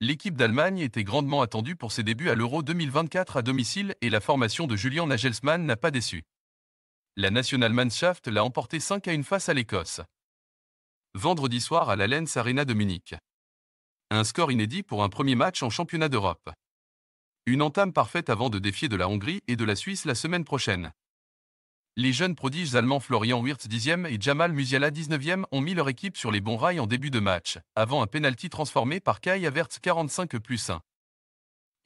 L'équipe d'Allemagne était grandement attendue pour ses débuts à l'Euro 2024 à domicile et la formation de Julian Nagelsmann n'a pas déçu. La Nationalmannschaft l'a emporté 5 à 1 face à l'Écosse. Vendredi soir à la Arena de Munich. Un score inédit pour un premier match en championnat d'Europe. Une entame parfaite avant de défier de la Hongrie et de la Suisse la semaine prochaine. Les jeunes prodiges allemands Florian Wirtz 10e et Jamal Musiala 19e ont mis leur équipe sur les bons rails en début de match, avant un penalty transformé par Kai Havertz 45 plus 1.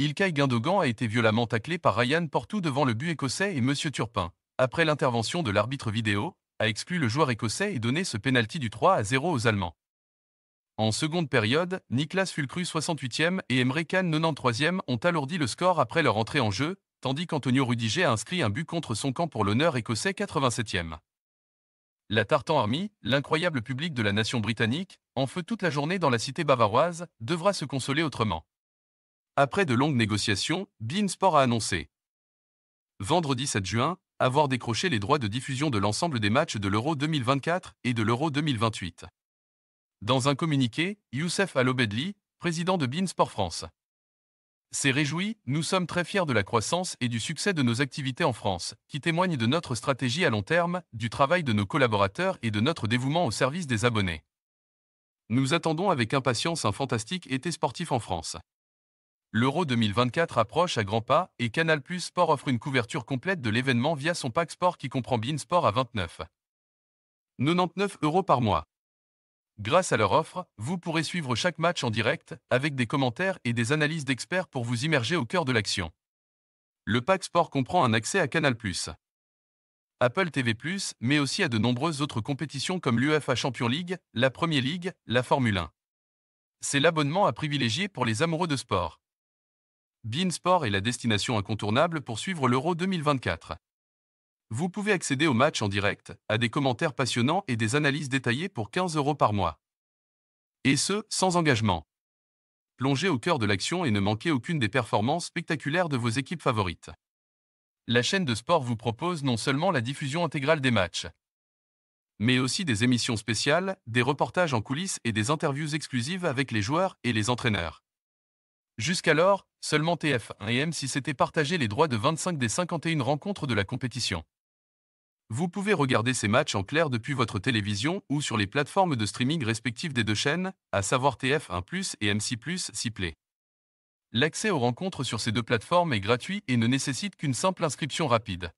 Ilkay Guindogan a été violemment taclé par Ryan Portou devant le but écossais et M. Turpin, après l'intervention de l'arbitre vidéo, a exclu le joueur écossais et donné ce penalty du 3 à 0 aux Allemands. En seconde période, Niklas Fulcru 68e et Emre Can 93e ont alourdi le score après leur entrée en jeu, tandis qu'Antonio Rudiger a inscrit un but contre son camp pour l'honneur écossais 87e. La Tartan Army, l'incroyable public de la nation britannique, en feu toute la journée dans la cité bavaroise, devra se consoler autrement. Après de longues négociations, Beansport a annoncé vendredi 7 juin avoir décroché les droits de diffusion de l'ensemble des matchs de l'Euro 2024 et de l'Euro 2028. Dans un communiqué, Youssef Alobedli, président de Beansport France, c'est réjoui, nous sommes très fiers de la croissance et du succès de nos activités en France, qui témoignent de notre stratégie à long terme, du travail de nos collaborateurs et de notre dévouement au service des abonnés. Nous attendons avec impatience un fantastique été sportif en France. L'Euro 2024 approche à grands pas et Canal Plus Sport offre une couverture complète de l'événement via son pack sport qui comprend Bean Sport à 99 euros par mois. Grâce à leur offre, vous pourrez suivre chaque match en direct, avec des commentaires et des analyses d'experts pour vous immerger au cœur de l'action. Le pack sport comprend un accès à Canal+, Apple TV+, mais aussi à de nombreuses autres compétitions comme l'UEFA Champions League, la Premier League, la Formule 1. C'est l'abonnement à privilégier pour les amoureux de sport. Sport est la destination incontournable pour suivre l'Euro 2024. Vous pouvez accéder aux matchs en direct, à des commentaires passionnants et des analyses détaillées pour 15 euros par mois. Et ce, sans engagement. Plongez au cœur de l'action et ne manquez aucune des performances spectaculaires de vos équipes favorites. La chaîne de sport vous propose non seulement la diffusion intégrale des matchs, mais aussi des émissions spéciales, des reportages en coulisses et des interviews exclusives avec les joueurs et les entraîneurs. Jusqu'alors, seulement TF1 et M6 étaient partagés les droits de 25 des 51 rencontres de la compétition. Vous pouvez regarder ces matchs en clair depuis votre télévision ou sur les plateformes de streaming respectives des deux chaînes, à savoir TF1 et MC+, 6 plaît. L'accès aux rencontres sur ces deux plateformes est gratuit et ne nécessite qu'une simple inscription rapide.